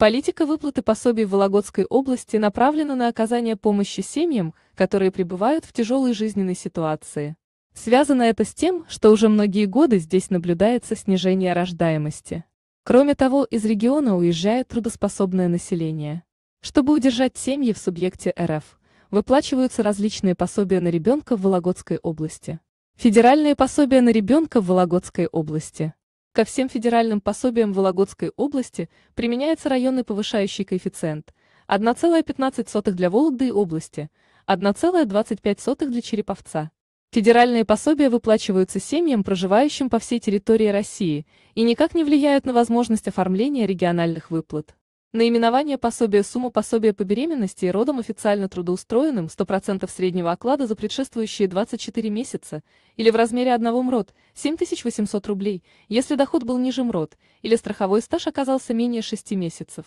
Политика выплаты пособий в Вологодской области направлена на оказание помощи семьям, которые пребывают в тяжелой жизненной ситуации. Связано это с тем, что уже многие годы здесь наблюдается снижение рождаемости. Кроме того, из региона уезжает трудоспособное население. Чтобы удержать семьи в субъекте РФ, выплачиваются различные пособия на ребенка в Вологодской области. Федеральные пособия на ребенка в Вологодской области – Ко всем федеральным пособиям Вологодской области применяется районный повышающий коэффициент 1,15 для Вологды и области, 1,25 для Череповца. Федеральные пособия выплачиваются семьям, проживающим по всей территории России, и никак не влияют на возможность оформления региональных выплат. Наименование пособия сумма пособия по беременности и родам официально трудоустроенным 100% среднего оклада за предшествующие 24 месяца или в размере одного МРОД 7800 рублей, если доход был ниже МРОД или страховой стаж оказался менее 6 месяцев.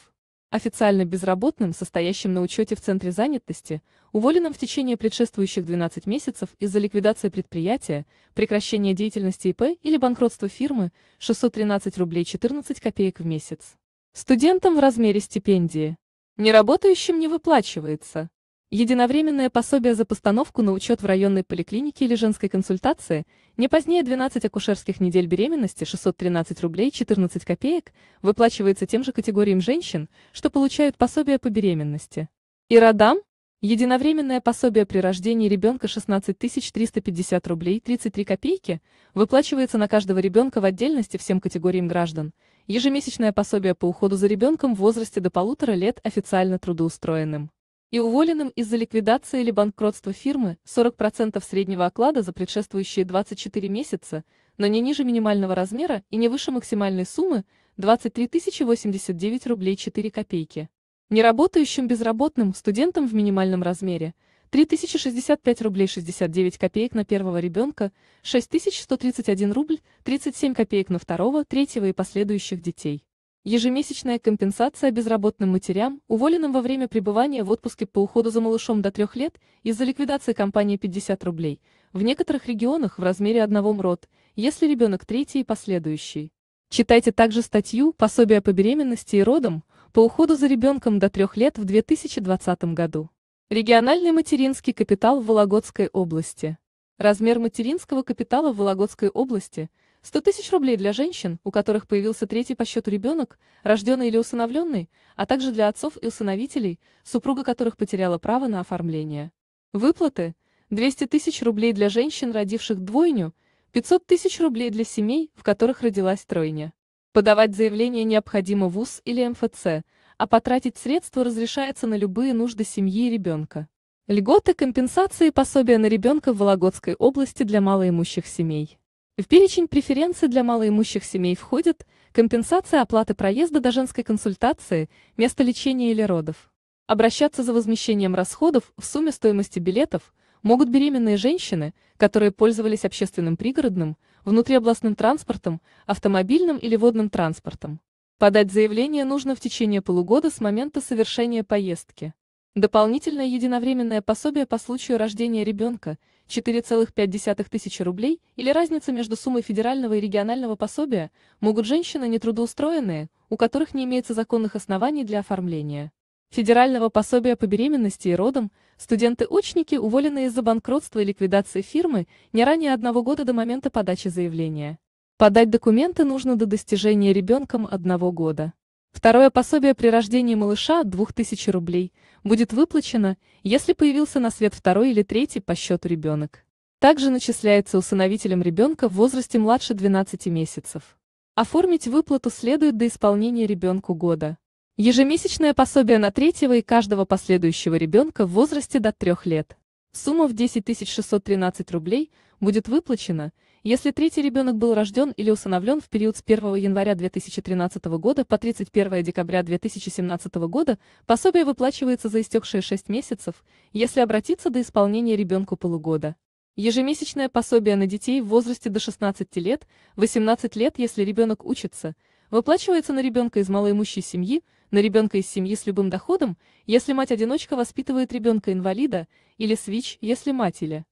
Официально безработным, состоящим на учете в Центре занятости, уволенным в течение предшествующих 12 месяцев из-за ликвидации предприятия, прекращения деятельности ИП или банкротства фирмы 613 рублей 14 копеек в месяц. Студентам в размере стипендии. Неработающим не выплачивается. Единовременное пособие за постановку на учет в районной поликлинике или женской консультации не позднее 12 акушерских недель беременности 613 рублей 14 копеек выплачивается тем же категориям женщин, что получают пособие по беременности. И родам единовременное пособие при рождении ребенка 16 350 рублей 33 копейки выплачивается на каждого ребенка в отдельности всем категориям граждан – ежемесячное пособие по уходу за ребенком в возрасте до полутора лет официально трудоустроенным и уволенным из-за ликвидации или банкротства фирмы 40% среднего оклада за предшествующие 24 месяца, но не ниже минимального размера и не выше максимальной суммы 23 089 рублей 4 копейки. Неработающим безработным студентам в минимальном размере – 3065 рублей 69 копеек на первого ребенка, 6131 рубль 37 копеек на второго, третьего и последующих детей. Ежемесячная компенсация безработным матерям, уволенным во время пребывания в отпуске по уходу за малышом до трех лет из-за ликвидации компании 50 рублей, в некоторых регионах в размере одного МРОД, если ребенок третий и последующий. Читайте также статью «Пособие по беременности и родам» по уходу за ребенком до трех лет в 2020 году. Региональный материнский капитал в Вологодской области. Размер материнского капитала в Вологодской области – 100 тысяч рублей для женщин, у которых появился третий по счету ребенок, рожденный или усыновленный, а также для отцов и усыновителей, супруга которых потеряла право на оформление. Выплаты – 200 тысяч рублей для женщин, родивших двойню, 500 тысяч рублей для семей, в которых родилась тройня. Подавать заявление необходимо в ВУЗ или МФЦ – а потратить средства разрешается на любые нужды семьи и ребенка. Льготы, компенсации и пособия на ребенка в Вологодской области для малоимущих семей. В перечень преференций для малоимущих семей входят компенсация оплаты проезда до женской консультации, места лечения или родов. Обращаться за возмещением расходов в сумме стоимости билетов могут беременные женщины, которые пользовались общественным пригородным, внутриобластным транспортом, автомобильным или водным транспортом. Подать заявление нужно в течение полугода с момента совершения поездки. Дополнительное единовременное пособие по случаю рождения ребенка – 4,5 тысячи рублей или разница между суммой федерального и регионального пособия могут женщины нетрудоустроенные, у которых не имеется законных оснований для оформления. Федерального пособия по беременности и родам студенты-очники, уволенные из-за банкротства и ликвидации фирмы не ранее одного года до момента подачи заявления. Подать документы нужно до достижения ребенком одного года. Второе пособие при рождении малыша от 2000 рублей будет выплачено, если появился на свет второй или третий по счету ребенок. Также начисляется усыновителем ребенка в возрасте младше 12 месяцев. Оформить выплату следует до исполнения ребенку года. Ежемесячное пособие на третьего и каждого последующего ребенка в возрасте до трех лет. Сумма в 10 613 рублей будет выплачена, если третий ребенок был рожден или усыновлен в период с 1 января 2013 года по 31 декабря 2017 года, пособие выплачивается за истекшие 6 месяцев, если обратиться до исполнения ребенку полугода. Ежемесячное пособие на детей в возрасте до 16 лет, 18 лет, если ребенок учится, выплачивается на ребенка из малоимущей семьи, на ребенка из семьи с любым доходом, если мать-одиночка воспитывает ребенка-инвалида, или СВИЧ, если мать или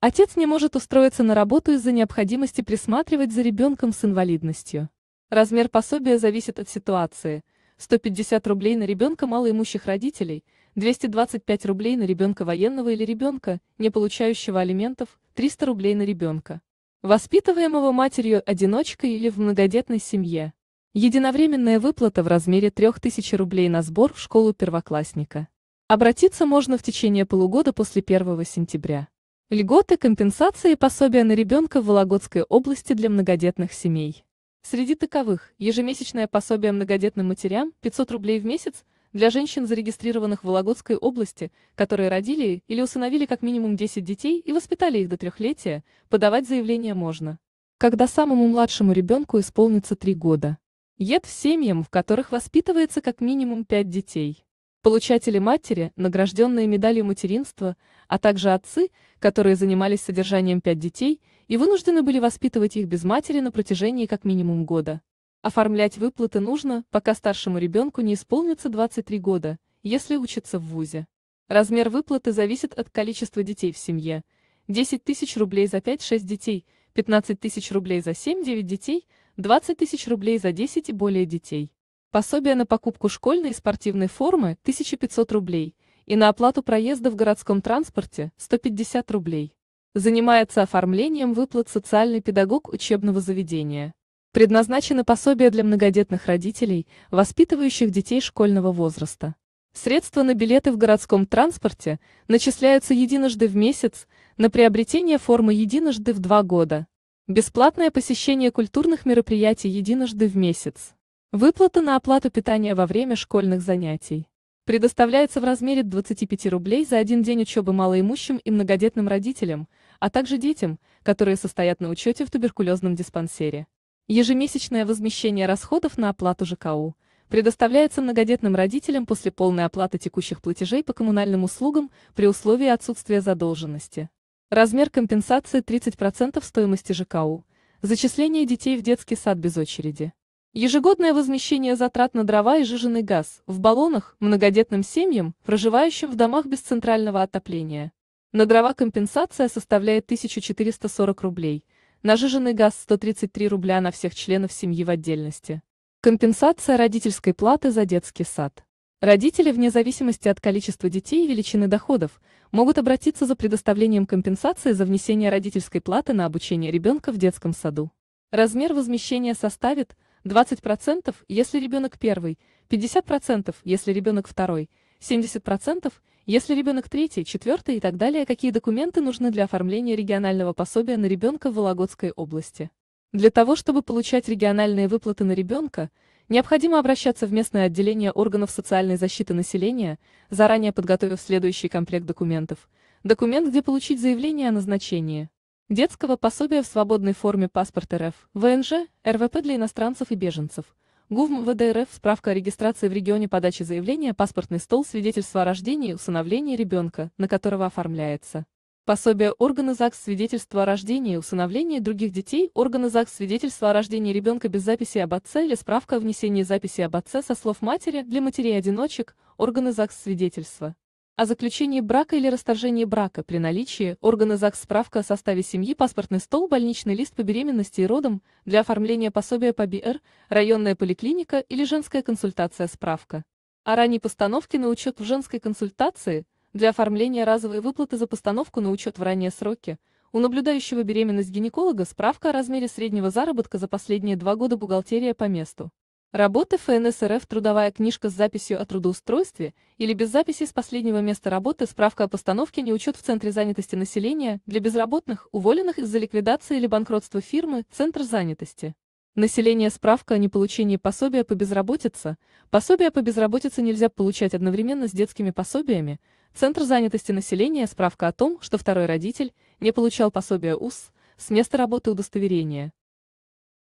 Отец не может устроиться на работу из-за необходимости присматривать за ребенком с инвалидностью. Размер пособия зависит от ситуации. 150 рублей на ребенка малоимущих родителей, 225 рублей на ребенка военного или ребенка, не получающего алиментов, 300 рублей на ребенка, воспитываемого матерью-одиночкой или в многодетной семье. Единовременная выплата в размере 3000 рублей на сбор в школу первоклассника. Обратиться можно в течение полугода после 1 сентября. Льготы, компенсации и пособия на ребенка в Вологодской области для многодетных семей. Среди таковых – ежемесячное пособие многодетным матерям 500 рублей в месяц для женщин, зарегистрированных в Вологодской области, которые родили или усыновили как минимум 10 детей и воспитали их до трехлетия, подавать заявление можно. Когда самому младшему ребенку исполнится 3 года. Ед в семьям, в которых воспитывается как минимум 5 детей. Получатели матери, награжденные медалью материнства, а также отцы, которые занимались содержанием пять детей и вынуждены были воспитывать их без матери на протяжении как минимум года. Оформлять выплаты нужно, пока старшему ребенку не исполнится 23 года, если учится в ВУЗе. Размер выплаты зависит от количества детей в семье. 10 тысяч рублей за 5-6 детей, 15 тысяч рублей за 7-9 детей, 20 тысяч рублей за 10 и более детей пособие на покупку школьной и спортивной формы – 1500 рублей и на оплату проезда в городском транспорте – 150 рублей. Занимается оформлением выплат социальный педагог учебного заведения. Предназначены пособия для многодетных родителей, воспитывающих детей школьного возраста. Средства на билеты в городском транспорте начисляются единожды в месяц, на приобретение формы единожды в два года. Бесплатное посещение культурных мероприятий единожды в месяц. Выплата на оплату питания во время школьных занятий. Предоставляется в размере 25 рублей за один день учебы малоимущим и многодетным родителям, а также детям, которые состоят на учете в туберкулезном диспансере. Ежемесячное возмещение расходов на оплату ЖКУ предоставляется многодетным родителям после полной оплаты текущих платежей по коммунальным услугам при условии отсутствия задолженности. Размер компенсации 30% стоимости ЖКУ. Зачисление детей в детский сад без очереди. Ежегодное возмещение затрат на дрова и жиженый газ в баллонах многодетным семьям, проживающим в домах без центрального отопления. На дрова компенсация составляет 1440 рублей, на жиженый газ 133 рубля на всех членов семьи в отдельности. Компенсация родительской платы за детский сад. Родители, вне зависимости от количества детей и величины доходов, могут обратиться за предоставлением компенсации за внесение родительской платы на обучение ребенка в детском саду. Размер возмещения составит – 20%, если ребенок первый, 50%, если ребенок второй, 70%, если ребенок третий, четвертый и так далее, какие документы нужны для оформления регионального пособия на ребенка в Вологодской области. Для того, чтобы получать региональные выплаты на ребенка, необходимо обращаться в местное отделение органов социальной защиты населения, заранее подготовив следующий комплект документов. Документ, где получить заявление о назначении детского пособия в свободной форме паспорт РФ, ВНЖ, РВП для иностранцев и беженцев, ГУВМ ВДРФ, справка о регистрации в регионе подачи заявления, паспортный стол, свидетельство о рождении и усыновлении ребенка, на которого оформляется. Пособие органы ЗАГС свидетельство о рождении и усыновлении других детей, органы ЗАГС свидетельство о рождении ребенка без записи об отце или справка о внесении записи об отце со слов матери для матерей-одиночек, органы ЗАГС свидетельство о заключении брака или расторжении брака при наличии органа ЗАГС справка о составе семьи, паспортный стол, больничный лист по беременности и родам, для оформления пособия по БР районная поликлиника или женская консультация справка. О ранней постановке на учет в женской консультации, для оформления разовой выплаты за постановку на учет в ранние сроки, у наблюдающего беременность гинеколога справка о размере среднего заработка за последние два года бухгалтерия по месту. Работы ФНСРФ, трудовая книжка с записью о трудоустройстве или без записи с последнего места работы, справка о постановке не учет в Центре занятости населения для безработных, уволенных из-за ликвидации или банкротства фирмы, Центр занятости. Население справка о неполучении пособия по безработице. Пособие по безработице нельзя получать одновременно с детскими пособиями. Центр занятости населения справка о том, что второй родитель не получал пособие УС с места работы удостоверения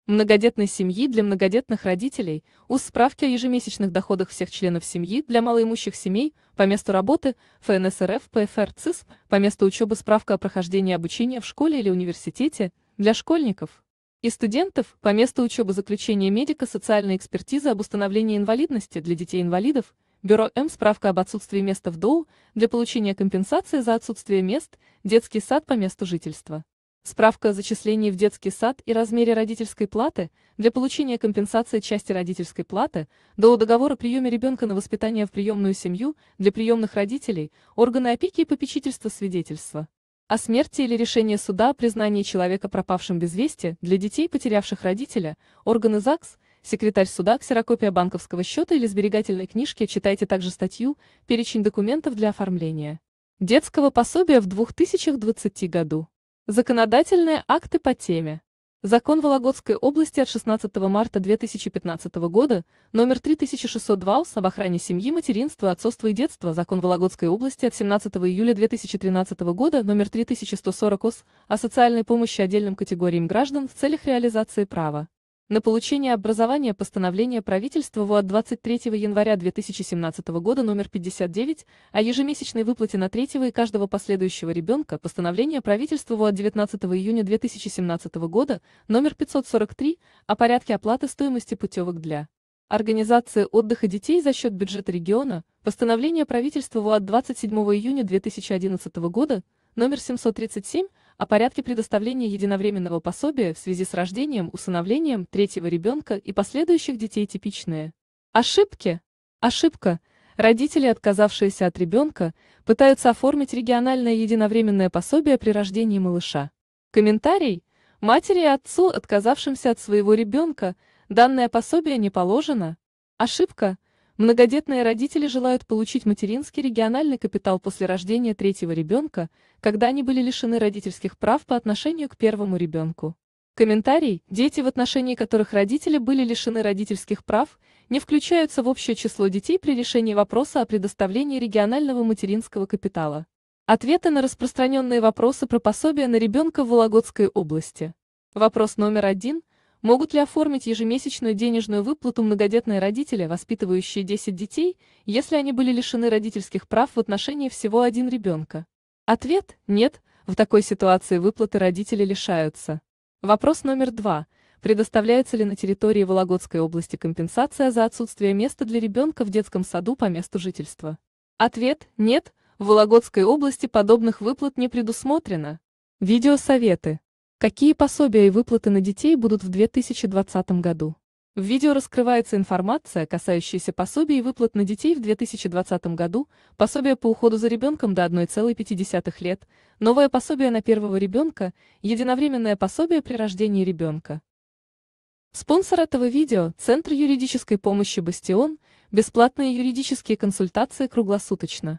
многодетной семьи для многодетных родителей, УЗ справки о ежемесячных доходах всех членов семьи для малоимущих семей, по месту работы, ФНСРФ, ПФР, ЦИС, по месту учебы справка о прохождении обучения в школе или университете, для школьников и студентов, по месту учебы заключение медико-социальной экспертизы об установлении инвалидности для детей-инвалидов, Бюро М справка об отсутствии места в ДОУ для получения компенсации за отсутствие мест, детский сад по месту жительства. Справка о зачислении в детский сад и размере родительской платы для получения компенсации части родительской платы до договора о приеме ребенка на воспитание в приемную семью для приемных родителей, органы опеки и попечительства свидетельства о смерти или решение суда о признании человека пропавшим без вести для детей, потерявших родителя, органы ЗАГС, секретарь суда, ксерокопия банковского счета или сберегательной книжки, читайте также статью «Перечень документов для оформления детского пособия в 2020 году». Законодательные акты по теме. Закон Вологодской области от 16 марта 2015 года, номер 3602 УС об охране семьи, материнства, отцовства и детства, Закон Вологодской области от 17 июля 2013 года, номер 3140 УС о социальной помощи отдельным категориям граждан в целях реализации права на получение образования постановление правительства ВУ от 23 января 2017 года номер 59 о ежемесячной выплате на третьего и каждого последующего ребенка, постановление правительства ВУ от 19 июня 2017 года номер 543 о порядке оплаты стоимости путевок для организации отдыха детей за счет бюджета региона, постановление правительства ВУ от 27 июня 2011 года номер 737 о порядке предоставления единовременного пособия в связи с рождением, усыновлением третьего ребенка и последующих детей типичные. Ошибки. Ошибка. Родители, отказавшиеся от ребенка, пытаются оформить региональное единовременное пособие при рождении малыша. Комментарий. Матери и отцу, отказавшимся от своего ребенка, данное пособие не положено. Ошибка. Многодетные родители желают получить материнский региональный капитал после рождения третьего ребенка, когда они были лишены родительских прав по отношению к первому ребенку. Комментарий «Дети, в отношении которых родители были лишены родительских прав, не включаются в общее число детей при решении вопроса о предоставлении регионального материнского капитала». Ответы на распространенные вопросы про пособие на ребенка в Вологодской области. Вопрос номер один – Могут ли оформить ежемесячную денежную выплату многодетные родители, воспитывающие 10 детей, если они были лишены родительских прав в отношении всего один ребенка? Ответ – нет, в такой ситуации выплаты родители лишаются. Вопрос номер два. Предоставляется ли на территории Вологодской области компенсация за отсутствие места для ребенка в детском саду по месту жительства? Ответ – нет, в Вологодской области подобных выплат не предусмотрено. Видеосоветы. Какие пособия и выплаты на детей будут в 2020 году? В видео раскрывается информация, касающаяся пособий и выплат на детей в 2020 году, пособие по уходу за ребенком до 1,5 лет, новое пособие на первого ребенка, единовременное пособие при рождении ребенка. Спонсор этого видео – Центр юридической помощи «Бастион», бесплатные юридические консультации круглосуточно.